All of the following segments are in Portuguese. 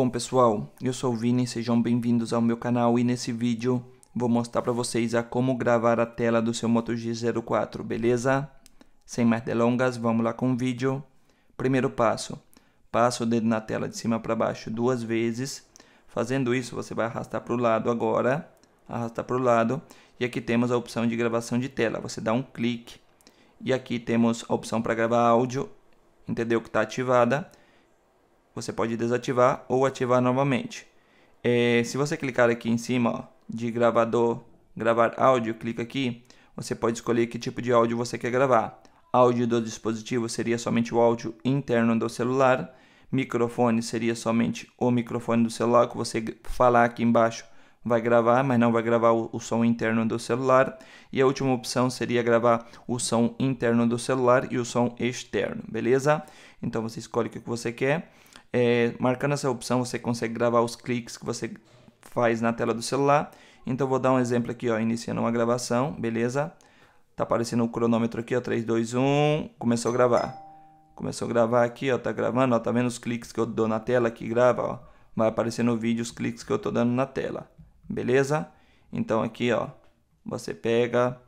Bom pessoal, eu sou o Vini, sejam bem-vindos ao meu canal e nesse vídeo vou mostrar para vocês a como gravar a tela do seu Moto G04, beleza? Sem mais delongas, vamos lá com o vídeo. Primeiro passo, passa o dedo na tela de cima para baixo duas vezes. Fazendo isso, você vai arrastar para o lado agora, arrastar para o lado e aqui temos a opção de gravação de tela. Você dá um clique e aqui temos a opção para gravar áudio, entendeu que está ativada você pode desativar ou ativar novamente. É, se você clicar aqui em cima ó, de gravador, gravar áudio, clica aqui, você pode escolher que tipo de áudio você quer gravar. Áudio do dispositivo seria somente o áudio interno do celular, microfone seria somente o microfone do celular que você falar aqui embaixo vai gravar, mas não vai gravar o, o, som interno do celular. E a última opção seria gravar o som interno do celular e o som externo, beleza? Então você escolhe o que você quer. É, marcando essa opção, você consegue gravar os cliques que você faz na tela do celular. Então vou dar um exemplo aqui, ó, iniciando uma gravação, beleza? Tá aparecendo o um cronômetro aqui, ó, 3, 2, 1, começou a gravar. Começou a gravar aqui, ó, tá gravando, ó, tá vendo os cliques que eu dou na tela que grava, ó. Vai aparecer no vídeo os cliques que eu tô dando na tela, beleza? Então aqui, ó, você pega,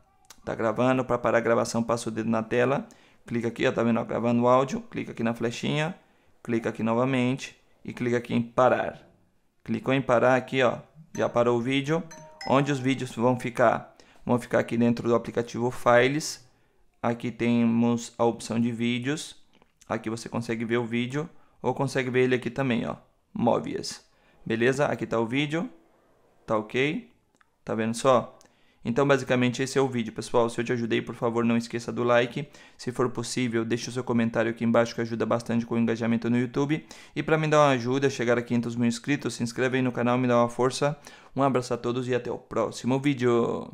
tá gravando, para parar a gravação passa o dedo na tela, clica aqui, ó, tá vendo, ó, gravando o áudio, clica aqui na flechinha, clica aqui novamente e clica aqui em parar. Clicou em parar aqui, ó, já parou o vídeo. Onde os vídeos vão ficar? Vão ficar aqui dentro do aplicativo Files. Aqui temos a opção de vídeos. Aqui você consegue ver o vídeo ou consegue ver ele aqui também, ó, Movias. Beleza? Aqui tá o vídeo. Tá OK? Tá vendo só? Então, basicamente, esse é o vídeo, pessoal. Se eu te ajudei, por favor, não esqueça do like. Se for possível, deixe o seu comentário aqui embaixo, que ajuda bastante com o engajamento no YouTube. E para me dar uma ajuda, chegar a 500 mil inscritos, se inscreve aí no canal, me dá uma força. Um abraço a todos e até o próximo vídeo.